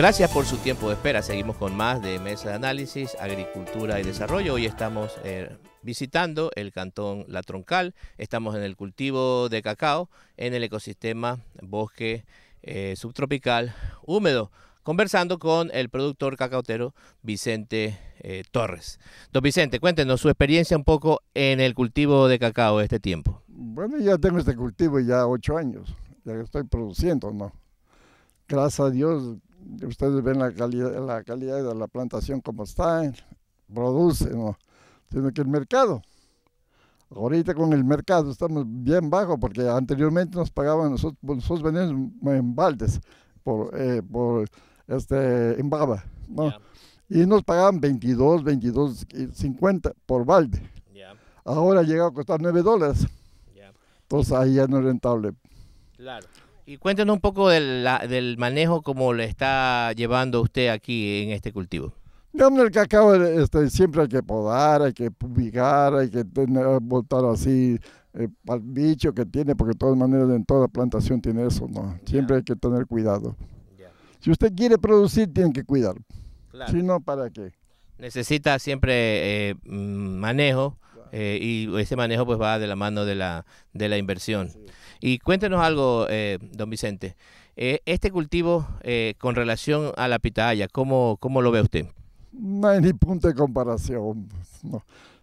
Gracias por su tiempo de espera. Seguimos con más de Mesa de Análisis, Agricultura y Desarrollo. Hoy estamos eh, visitando el cantón La Troncal. Estamos en el cultivo de cacao en el ecosistema bosque eh, subtropical húmedo, conversando con el productor cacautero Vicente eh, Torres. Don Vicente, cuéntenos su experiencia un poco en el cultivo de cacao este tiempo. Bueno, ya tengo este cultivo ya ocho años, ya estoy produciendo, ¿no? Gracias a Dios ustedes ven la calidad, la calidad de la plantación como está, produce, ¿no? sino que el mercado. Ahorita con el mercado estamos bien bajo porque anteriormente nos pagaban nosotros, nosotros en baldes por, eh, por este, en baba, ¿no? Y nos pagaban 22, 22, 50 por balde. Ahora llega a costar 9 dólares. Entonces ahí ya no es rentable. Claro. Y cuéntenos un poco del, del manejo como le está llevando usted aquí en este cultivo. el cacao este, siempre hay que podar, hay que publicar, hay que tener, botar así el eh, bicho que tiene, porque de todas maneras en toda plantación tiene eso, ¿no? Siempre hay que tener cuidado. Si usted quiere producir, tiene que cuidar. Claro. Si no, ¿para qué? Necesita siempre eh, mm, manejo. Eh, y ese manejo pues va de la mano de la, de la inversión. Y cuéntenos algo, eh, don Vicente. Eh, este cultivo eh, con relación a la pitahaya, ¿cómo, ¿cómo lo ve usted? No hay ni punto de comparación.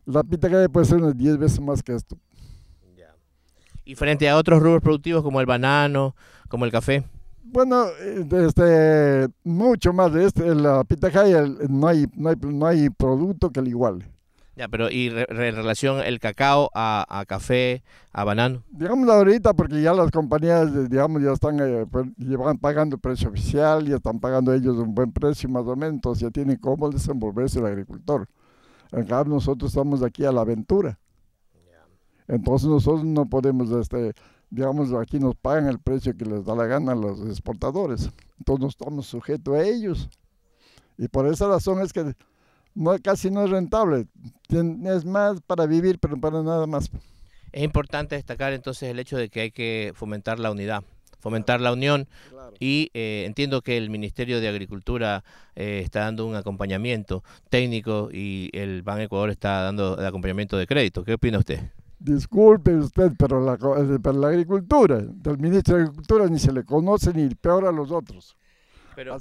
La pitahaya puede ser 10 veces más que esto. ¿Y frente a otros rubros productivos como el banano, como el café? Bueno, este, mucho más de este, la pitahaya no hay, no hay, no hay producto que le iguale. Ya, pero ¿y en relación el cacao a, café, a banano? Digamos ahorita porque ya las compañías, eh, digamos, ya están eh, pues, pagando el llevan pagando precio oficial, ya están pagando ellos un buen precio más o menos, entonces ya tienen cómo desenvolverse el agricultor. En cambio, nosotros estamos aquí a la aventura. Entonces nosotros no podemos, este, digamos, aquí nos pagan el precio que les da la gana a los exportadores. Entonces no estamos sujetos a ellos. Y por esa razón es que casi no es rentable. Es más para vivir, pero para nada más. Es importante destacar entonces el hecho de que hay que fomentar la unidad, fomentar la unión y eh, entiendo que el Ministerio de Agricultura eh, está dando un acompañamiento técnico y el banco Ecuador está dando el acompañamiento de crédito. ¿Qué opina usted? Disculpe usted, pero la, eh, la agricultura, del ministro de Agricultura ni se le conoce ni peor a los otros.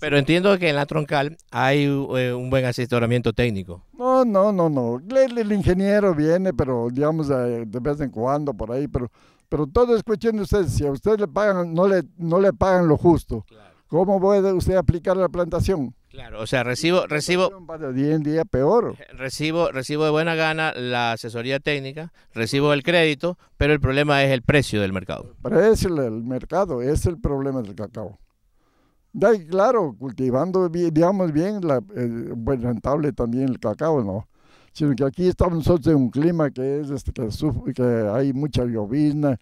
Pero, entiendo que en la troncal hay eh, un buen asesoramiento técnico. No, no, no, no. El, ingeniero viene, pero digamos eh, de vez en cuando por ahí, pero, pero todo es cuestión de ustedes. Si a ustedes le pagan, no le, no le pagan lo justo. ¿Cómo puede usted aplicar la plantación? Claro, o sea, recibo, recibo. día en día peor. Eh, recibo, recibo de buena gana la asesoría técnica, recibo el crédito, pero el problema es el precio del mercado. El precio del mercado es el problema del cacao claro, cultivando, digamos bien, la, rentable también el cacao, ¿no? Sino que aquí estamos nosotros en un clima que es este, que, hay mucha llovizna,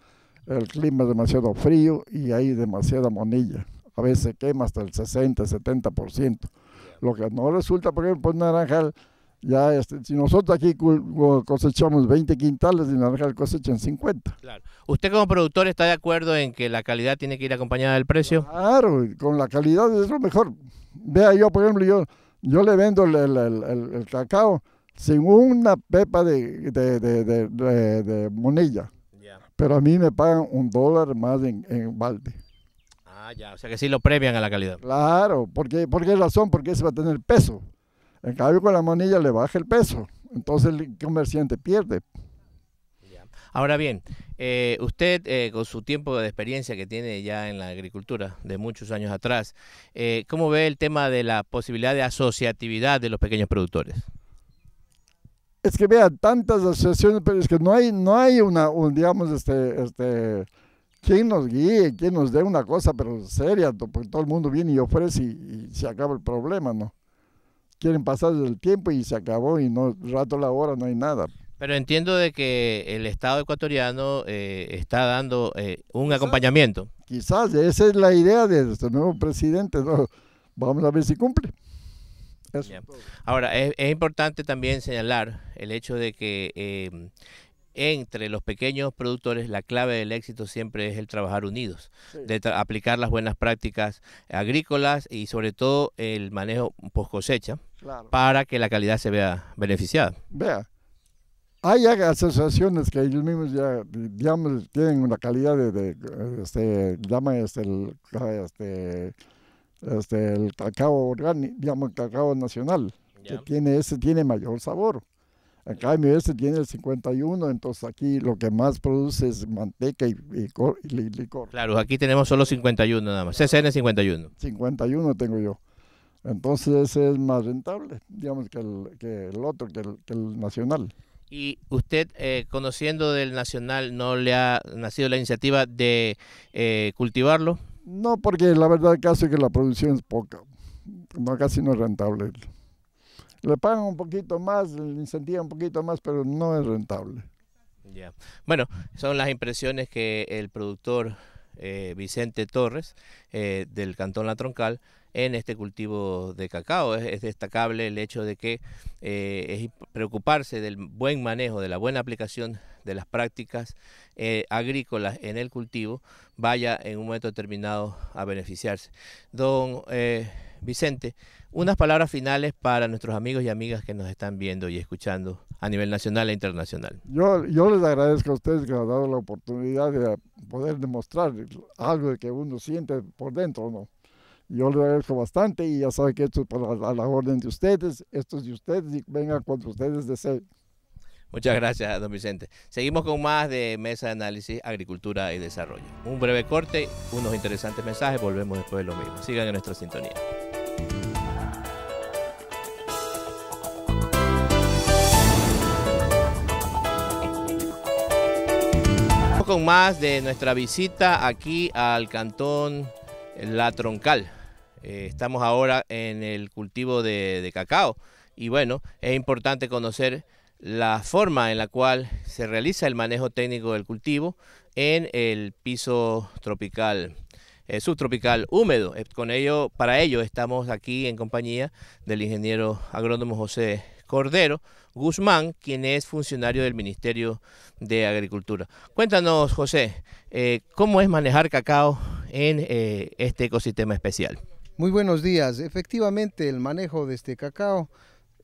el clima es demasiado frío y hay demasiada monilla. A veces quema hasta el 60, 70%. Lo que no resulta, por ejemplo, naranja… Naranjal, ya este, si nosotros aquí cosechamos 20 quintales y cosecha cosechan 50. Claro. ¿Usted como productor está de acuerdo en que la calidad tiene que ir acompañada del precio? Claro, con la calidad es lo mejor. Vea yo, por ejemplo, yo, yo le vendo el, cacao sin una pepa de, de, monilla. Pero a mí me pagan un dólar más en, balde. Ah, ya, o sea que sí lo premian a la calidad. Claro, porque, ¿por qué razón? Porque ese va a tener peso. En cambio, con la manilla le baja el peso. Entonces el comerciante pierde. Ahora bien, eh, usted eh, con su tiempo de experiencia que tiene ya en la agricultura de muchos años atrás, eh, ¿cómo ve el tema de la posibilidad de asociatividad de los pequeños productores? Es que vea tantas asociaciones, pero es que no hay, no hay una, un, digamos, este, este, quien nos guíe, quien nos dé una cosa, pero seria, porque todo el mundo viene y ofrece y se acaba el problema, ¿no? quieren pasar el tiempo y se acabó y no rato la hora, no hay nada. Pero entiendo de que el Estado ecuatoriano eh, está dando eh, un acompañamiento. Quizás, esa es la idea de nuestro nuevo presidente. Vamos a ver si cumple. Ahora, es, importante también señalar el hecho de que eh, entre los pequeños productores la clave del éxito siempre es el trabajar unidos, de aplicar las buenas prácticas agrícolas y sobre todo el manejo post cosecha para que la calidad se vea beneficiada. Vea, hay asociaciones que ellos mismos ya, tienen una calidad de, este, llaman este, ah, este, este, el, cacao orgánico, cacao nacional, que tiene, ese tiene mayor sabor. Acá en mi se tiene el 51, entonces aquí lo que más produce es manteca y, licor. Claro, aquí tenemos solo 51 nada más, CCN 51. 51 tengo yo. Entonces es más rentable, digamos, que el, otro, que el, nacional. Y usted, eh, conociendo del nacional, ¿no le ha nacido la iniciativa de eh, cultivarlo? No, porque la verdad casi que la producción es poca, no casi no es rentable. Le pagan un poquito más, le incentivan un poquito más, pero no es rentable. Ya. Bueno, son las impresiones que el productor eh, Vicente Torres eh, del Cantón La Troncal en este cultivo de cacao. Es, destacable el hecho de que eh, es preocuparse del buen manejo, de la buena aplicación de las prácticas agrícolas en el cultivo, vaya en un momento determinado a beneficiarse. Don Vicente, unas palabras finales para nuestros amigos y amigas que nos están viendo y escuchando a nivel nacional e internacional. Yo, les agradezco a ustedes que nos han dado la oportunidad de poder demostrar algo que uno siente por dentro, ¿no? Yo les agradezco bastante y ya saben que esto es para la, la orden de ustedes, esto es de ustedes y vengan cuando ustedes deseen. Muchas gracias, don Vicente. Seguimos con más de Mesa de Análisis, Agricultura y Desarrollo. Un breve corte, unos interesantes mensajes, volvemos después de lo mismo. Sigan en nuestra sintonía. con más de nuestra visita aquí al cantón La Troncal. Eh, estamos ahora en el cultivo de, cacao y bueno, es importante conocer la forma en la cual se realiza el manejo técnico del cultivo en el piso tropical, eh, subtropical húmedo. Eh, con ello, para ello estamos aquí en compañía del ingeniero agrónomo José Cordero, Guzmán, quien es funcionario del Ministerio de Agricultura. Cuéntanos, José, eh, ¿cómo es manejar cacao en eh, este ecosistema especial? Muy buenos días. Efectivamente, el manejo de este cacao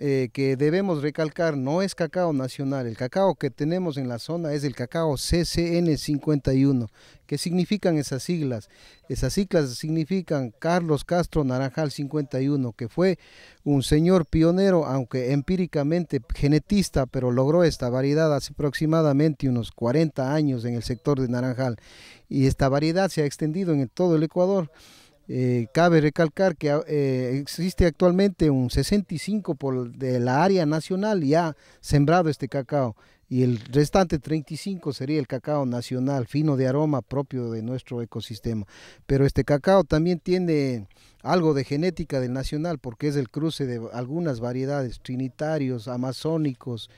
eh, que debemos recalcar no es cacao nacional, el cacao que tenemos en la zona es el cacao CCN51. ¿Qué significan esas siglas? Esas siglas significan Carlos Castro Naranjal 51, que fue un señor pionero, aunque empíricamente genetista, pero logró esta variedad hace aproximadamente unos 40 años en el sector de Naranjal. Y esta variedad se ha extendido en todo el Ecuador. Eh, cabe recalcar que ah, eh, existe actualmente un 65% por, de la área nacional ya sembrado este cacao y el restante 35 sería el cacao nacional, fino de aroma propio de nuestro ecosistema. Pero este cacao también tiene algo de genética del nacional porque es el cruce de algunas variedades, trinitarios, amazónicos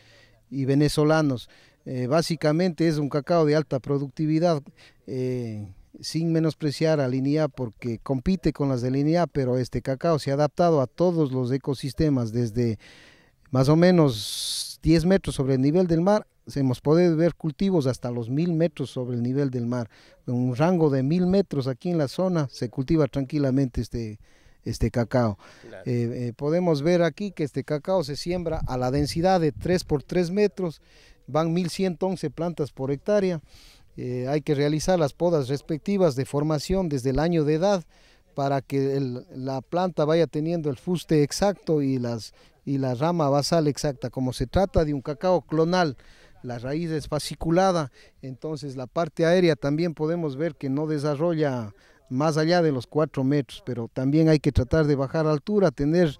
y venezolanos. Eh, básicamente es un cacao de alta productividad sin menospreciar a línea porque compite con las de línea, pero este cacao se ha adaptado a todos los ecosistemas desde más o menos 10 metros sobre el nivel del mar. Hemos podido ver cultivos hasta los 1000 metros sobre el nivel del mar. un rango de 1000 metros aquí en la zona se cultiva tranquilamente este, este cacao. Eh, eh, podemos ver aquí que este cacao se siembra a la densidad de 3 por 3 metros, van 1111 plantas por hectárea eh, hay que realizar las podas respectivas de formación desde el año de edad para que la planta vaya teniendo el fuste exacto y, y la rama basal exacta. Como se trata de un cacao clonal, la raíz es fasciculada, entonces la parte aérea también podemos ver que no desarrolla más allá de los 4 metros, pero también hay que tratar de bajar altura, tener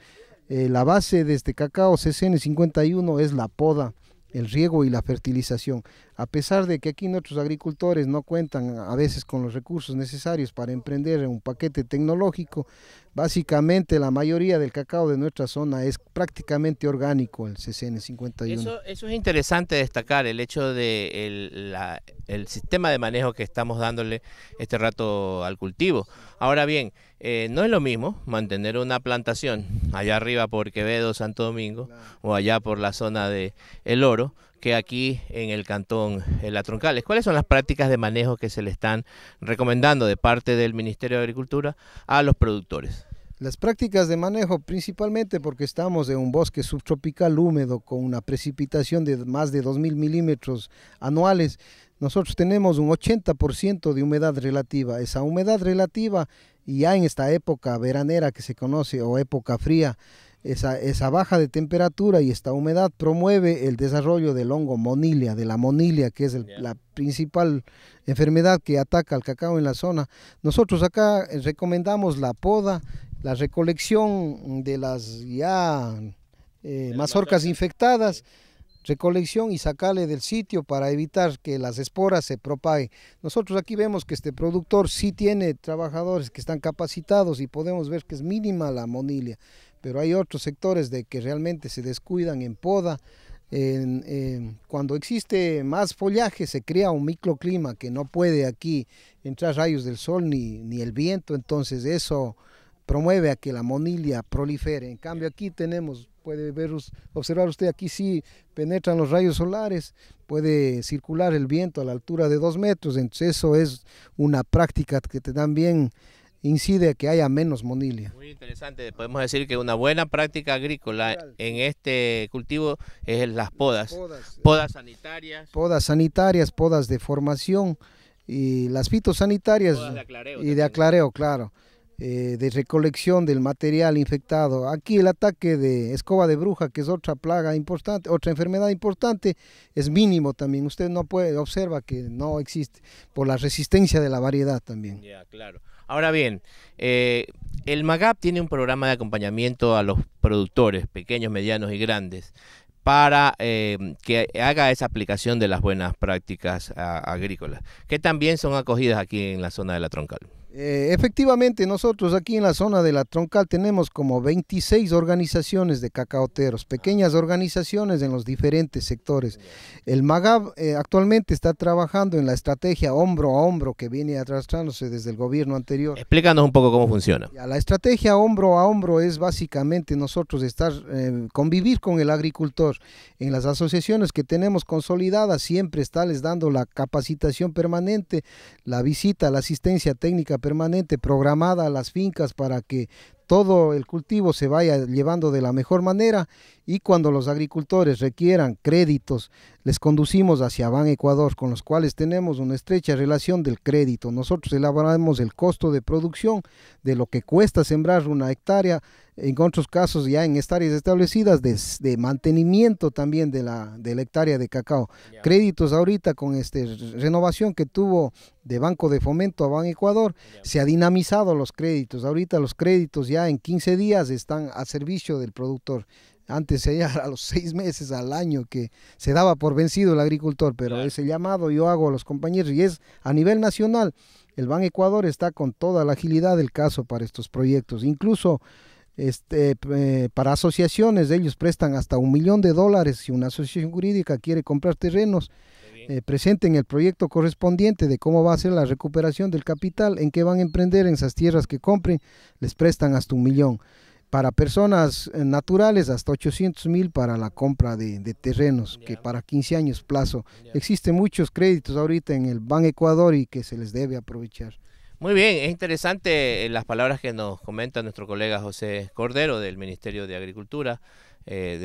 eh, la base de este cacao CCN51 es la poda el riego y la fertilización. A pesar de que aquí nuestros agricultores no cuentan a veces con los recursos necesarios para emprender un paquete tecnológico, básicamente la mayoría del cacao de nuestra zona es prácticamente orgánico, el CCN51. Eso, es interesante destacar, el hecho de el sistema de manejo que estamos dándole este rato al cultivo. Ahora bien, eh, no es lo mismo mantener una plantación allá arriba por Quevedo, Santo Domingo, o allá por la zona de El Oro, que aquí en el cantón en La Troncales. ¿Cuáles son las prácticas de manejo que se le están recomendando de parte del Ministerio de Agricultura a los productores? Las prácticas de manejo, principalmente porque estamos en un bosque subtropical húmedo con una precipitación de más de 2.000 milímetros anuales, nosotros tenemos un 80% de humedad relativa. Esa humedad relativa y ya en esta época veranera que se conoce o época fría, esa, baja de temperatura y esta humedad promueve el desarrollo del hongo monilia, de la monilia, que es la principal enfermedad que ataca al cacao en la zona. Nosotros acá eh, recomendamos la poda, la recolección de las ya eh, mazorcas infectadas recolección y sacarle del sitio para evitar que las esporas se propague. Nosotros aquí vemos que este productor sí tiene trabajadores que están capacitados y podemos ver que es mínima la monilia, pero hay otros sectores de que realmente se descuidan en poda. cuando existe más follaje se crea un microclima que no puede aquí entrar rayos del sol ni, ni el viento, entonces eso promueve a que la monilia prolifere. En cambio aquí tenemos puede ver, observar usted aquí si penetran los rayos solares, puede circular el viento a la altura de dos metros, entonces eso es una práctica que también incide a que haya menos monilia. Muy interesante, podemos decir que una buena práctica agrícola en este cultivo es las podas, podas, sanitarias. Podas sanitarias, podas de formación y las fitosanitarias y de aclareo, claro. Eh, de recolección del material infectado. Aquí el ataque de escoba de bruja, que es otra plaga importante, otra enfermedad importante, es mínimo también. Usted no puede, observa que no existe por la resistencia de la variedad también. Ya, claro. Ahora bien, eh, el MAGAP tiene un programa de acompañamiento a los productores, pequeños, medianos y grandes para eh, que haga esa aplicación de las buenas prácticas agrícolas, que también son acogidas aquí en la zona de la troncal. Eh, efectivamente, nosotros aquí en la zona de la Troncal tenemos como 26 organizaciones de cacaoteros, pequeñas organizaciones en los diferentes sectores. El MAGAB eh, actualmente está trabajando en la estrategia hombro a hombro que viene arrastrándose desde el gobierno anterior. Explícanos un poco cómo funciona. la estrategia hombro a hombro es básicamente nosotros estar, eh, convivir con el agricultor. En las asociaciones que tenemos consolidadas siempre está les dando la capacitación permanente, la visita, la asistencia técnica permanente programada a las fincas para que todo el cultivo se vaya llevando de la mejor manera y cuando los agricultores requieran créditos, les conducimos hacia Ban Ecuador, con los cuales tenemos una estrecha relación del crédito. Nosotros elaboramos el costo de producción de lo que cuesta sembrar una hectárea, en otros casos ya en hectáreas establecidas, de, mantenimiento también de la, de hectárea de cacao. Créditos ahorita con esta renovación que tuvo de Banco de Fomento a Ban Ecuador, se ha dinamizado los créditos. Ahorita los créditos ya en 15 días están a servicio del productor antes era a los seis meses al año que se daba por vencido el agricultor, pero ese llamado yo hago a los compañeros y es a nivel nacional. El Ban Ecuador está con toda la agilidad del caso para estos proyectos, incluso este, para asociaciones ellos prestan hasta un millón de dólares si una asociación jurídica quiere comprar terrenos. Eh, presenten el proyecto correspondiente de cómo va a ser la recuperación del capital, en qué van a emprender en esas tierras que compren, les prestan hasta un millón para personas eh, naturales hasta 800 mil para la compra de, terrenos, que para 15 años plazo. Existen muchos créditos ahorita en el Ban Ecuador y que se les debe aprovechar. Muy bien, es interesante eh, las palabras que nos comenta nuestro colega José Cordero del Ministerio de Agricultura, eh,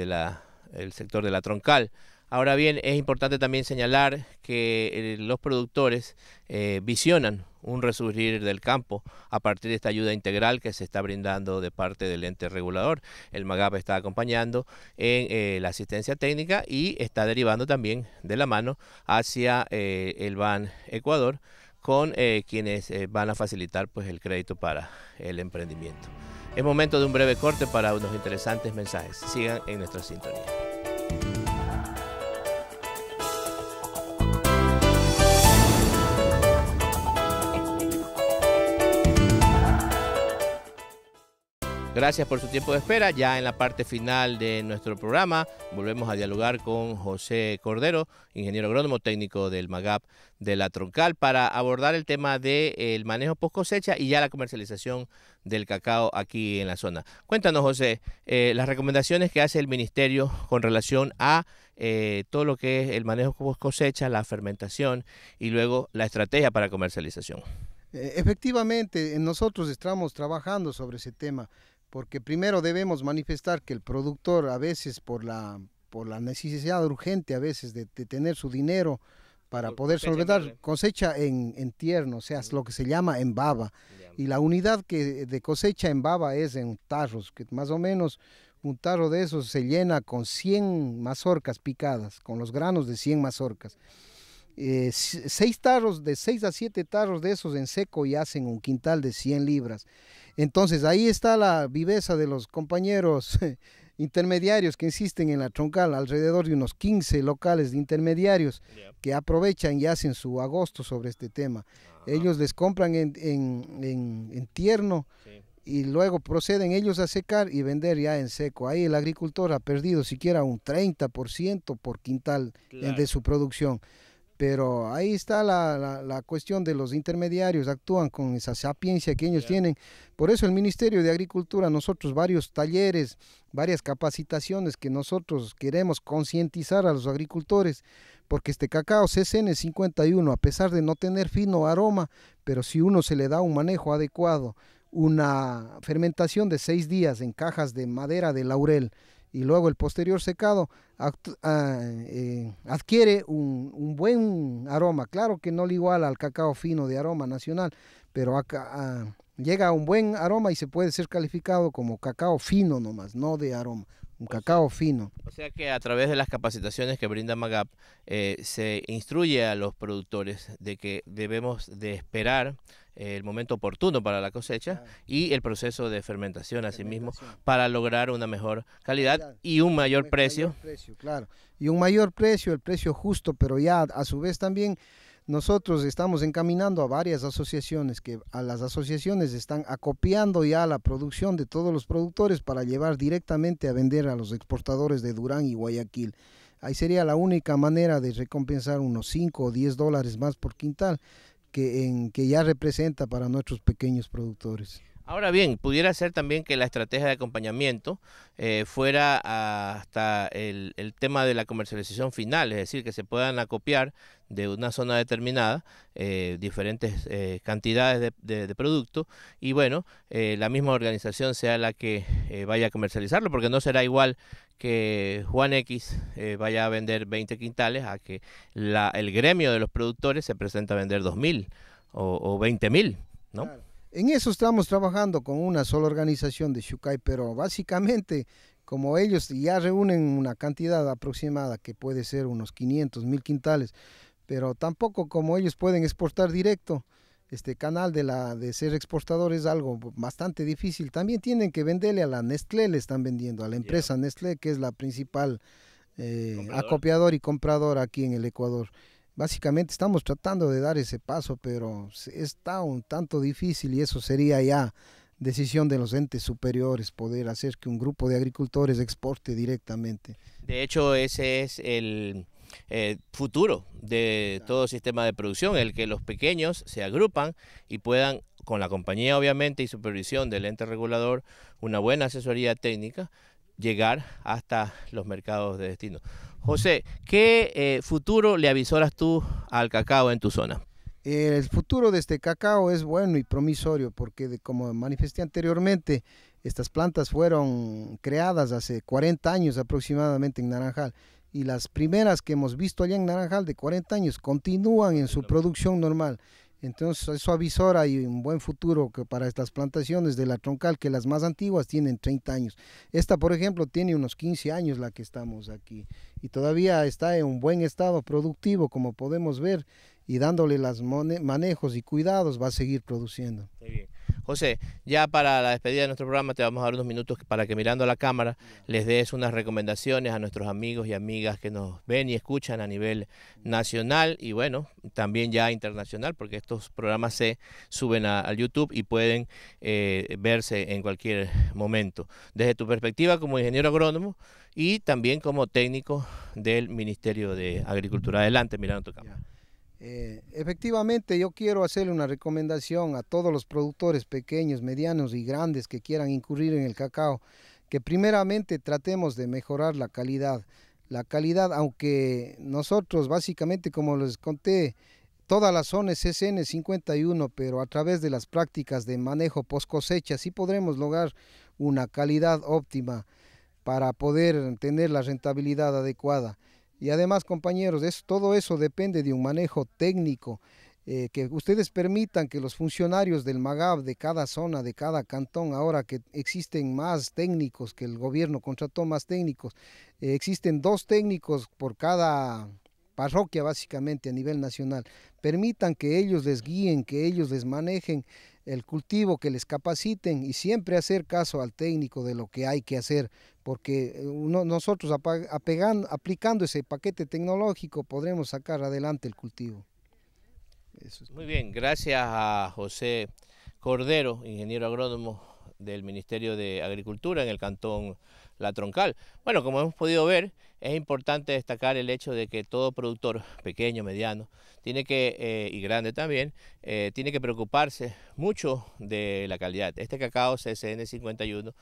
del sector de la troncal. Ahora bien, es importante también señalar que eh, los productores eh, visionan un resurgir del campo a partir de esta ayuda integral que se está brindando de parte del ente regulador. El MAGAP está acompañando en eh, la asistencia técnica y está derivando también de la mano hacia el BAN Ecuador con quienes van a facilitar pues, el crédito para el emprendimiento. Es momento de un breve corte para unos interesantes mensajes. Sigan en nuestra sintonía. Gracias por su tiempo de espera. Ya en la parte final de nuestro programa volvemos a dialogar con José Cordero, ingeniero agrónomo técnico del MAGAP de la Troncal, para abordar el tema del manejo post cosecha y ya la comercialización del cacao aquí en la zona. Cuéntanos, José, eh, las recomendaciones que hace el Ministerio con relación a eh, todo lo que es el manejo post cosecha, la fermentación y luego la estrategia para comercialización. Eh, efectivamente, nosotros estamos trabajando sobre ese tema porque primero debemos manifestar que el productor a veces por la, por la necesidad urgente a veces de, tener su dinero para poder solventar, cosecha en, tierno, o sea, lo que se llama en baba. Y la unidad que de cosecha en baba es en tarros, que más o menos un tarro de esos se llena con 100 mazorcas picadas, con los granos de 100 mazorcas. Eh, seis tarros, de 6 a 7 tarros de esos en seco y hacen un quintal de 100 libras. Entonces ahí está la viveza de los compañeros intermediarios que insisten en la troncal, alrededor de unos 15 locales de intermediarios que aprovechan y hacen su agosto sobre este tema. Ellos les compran en, en, en, tierno y luego proceden ellos a secar y vender ya en seco. Ahí el agricultor ha perdido siquiera un 30% por quintal de su producción. Pero ahí está la, cuestión de los intermediarios, actúan con esa sapiencia que ellos tienen. Por eso el Ministerio de Agricultura, nosotros varios talleres, varias capacitaciones que nosotros queremos concientizar a los agricultores, porque este cacao CCN 51, a pesar de no tener fino aroma, pero si uno se le da un manejo adecuado, una fermentación de seis días en cajas de madera de laurel, y luego el posterior secado ah, eh, adquiere un, buen aroma. Claro que no le iguala al cacao fino de aroma nacional, pero acá, ah, llega a un buen aroma y se puede ser calificado como cacao fino nomás, no de aroma. Un pues cacao fino. O sea que a través de las capacitaciones que brinda Magap eh, se instruye a los productores de que debemos de esperar el momento oportuno para la cosecha y el proceso de fermentación, asimismo, para lograr una mejor calidad, y un mayor precio. claro. Y un mayor precio, el precio justo, pero ya a su vez también nosotros estamos encaminando a varias asociaciones que a las asociaciones están acopiando ya la producción de todos los productores para llevar directamente a vender a los exportadores de Durán y Guayaquil. Ahí sería la única manera de recompensar unos 5 o 10 dólares más por quintal que, ya representa para nuestros pequeños productores. Ahora bien, pudiera ser también que la estrategia de acompañamiento eh, fuera hasta el, tema de la comercialización final, es decir, que se puedan acopiar de una zona determinada eh, diferentes eh, cantidades de, de, producto y bueno, la misma organización sea la que vaya a comercializarlo, porque no será igual que Juan X eh, vaya a vender 20 quintales a que el gremio de los productores se presenta a vender 2.000 o, o 20.000, ¿no? En eso estamos trabajando con una sola organización de Shukai, pero básicamente como ellos ya reúnen una cantidad aproximada que puede ser unos 500, mil quintales, pero tampoco como ellos pueden exportar directo, este canal de la de ser exportador es algo bastante difícil. También tienen que venderle a la Nestlé, le están vendiendo a la empresa Nestlé, que es la principal eh, acopiador y comprador aquí en el Ecuador. Básicamente estamos tratando de dar ese paso, pero está un tanto difícil y eso sería ya decisión de los entes superiores poder hacer que un grupo de agricultores exporte directamente. De hecho, ese es el eh, futuro de todo sistema de producción, el que los pequeños se agrupan y puedan, con la compañía obviamente y supervisión del ente regulador, una buena asesoría técnica, llegar hasta los mercados de destino. José, ¿qué eh, futuro le avisoras tú al cacao en tu zona? El futuro de este cacao es bueno y promisorio porque, como manifesté anteriormente, estas plantas fueron creadas hace 40 años aproximadamente en Naranjal y las primeras que hemos visto allá en Naranjal de 40 años continúan en su producción normal. Entonces eso avisora y un buen futuro para estas plantaciones de la troncal, que las más antiguas tienen 30 años. Esta, por ejemplo, tiene unos 15 años la que estamos aquí y todavía está en un buen estado productivo, como podemos ver, y dándole los manejos y cuidados va a seguir produciendo. José, ya para la despedida de nuestro programa te vamos a dar unos minutos para que mirando a la cámara les des unas recomendaciones a nuestros amigos y amigas que nos ven y escuchan a nivel nacional y bueno, también ya internacional, porque estos programas se suben al YouTube y pueden eh, verse en cualquier momento. Desde tu perspectiva como ingeniero agrónomo y también como técnico del Ministerio de Agricultura. Adelante, mirando tu cámara. Eh, efectivamente, yo quiero hacerle una recomendación a todos los productores pequeños, medianos y grandes que quieran incurrir en el cacao, que primeramente tratemos de mejorar la calidad. La calidad, aunque nosotros básicamente, como les conté, Todas las zona es SN 51, pero a través de las prácticas de manejo post cosecha sí podremos lograr una calidad óptima para poder tener la rentabilidad adecuada. Y además, compañeros, todo eso depende de un manejo técnico. Eh, que ustedes permitan que los funcionarios del MAGAB de cada zona, de cada cantón, ahora que existen más técnicos, que el gobierno contrató más técnicos, eh, existen dos técnicos por cada parroquia básicamente a nivel nacional, permitan que ellos les guíen, que ellos les manejen el cultivo, que les capaciten y siempre hacer caso al técnico de lo que hay que hacer porque eh, nosotros aplicando ese paquete tecnológico podremos sacar adelante el cultivo. Muy bien, gracias a José Cordero, ingeniero agrónomo del Ministerio de Agricultura en el Cantón La Troncal. Bueno, como hemos podido ver, es importante destacar el hecho de que todo productor, pequeño, mediano, tiene que, eh, y grande también, eh, tiene que preocuparse mucho de la calidad. Este cacao CSN 51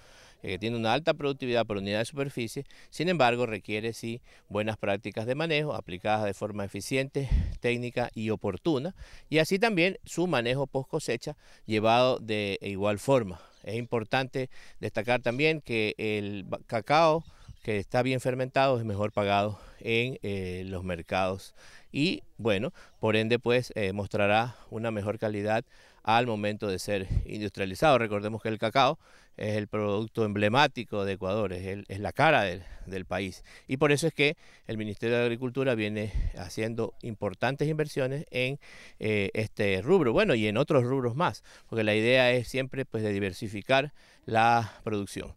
eh, que tiene una alta productividad por unidad de superficie, sin embargo requiere sí buenas prácticas de manejo aplicadas de forma eficiente, técnica y oportuna, y así también su manejo post cosecha llevado de e igual forma. Es importante destacar también que el cacao que está bien fermentado es mejor pagado en eh, los mercados y bueno, por ende pues eh, mostrará una mejor calidad al momento de ser industrializado. Recordemos que el cacao es el producto emblemático de Ecuador, es, la cara del, país. Y por eso es que el Ministerio de Agricultura viene haciendo importantes inversiones en eh, este rubro, bueno, y en otros rubros más, porque la idea es siempre pues, de diversificar la producción.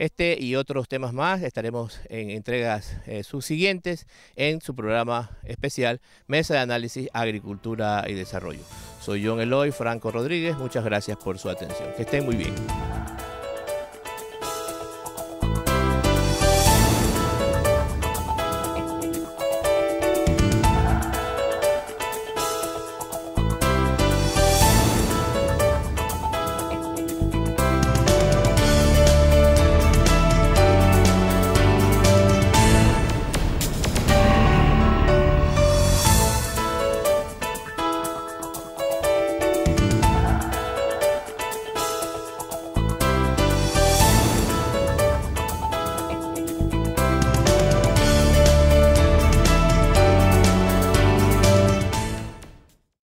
Este y otros temas más estaremos en entregas eh, subsiguientes en su programa especial Mesa de Análisis Agricultura y Desarrollo. Soy John Eloy Franco Rodríguez, muchas gracias por su atención. Que estén muy bien.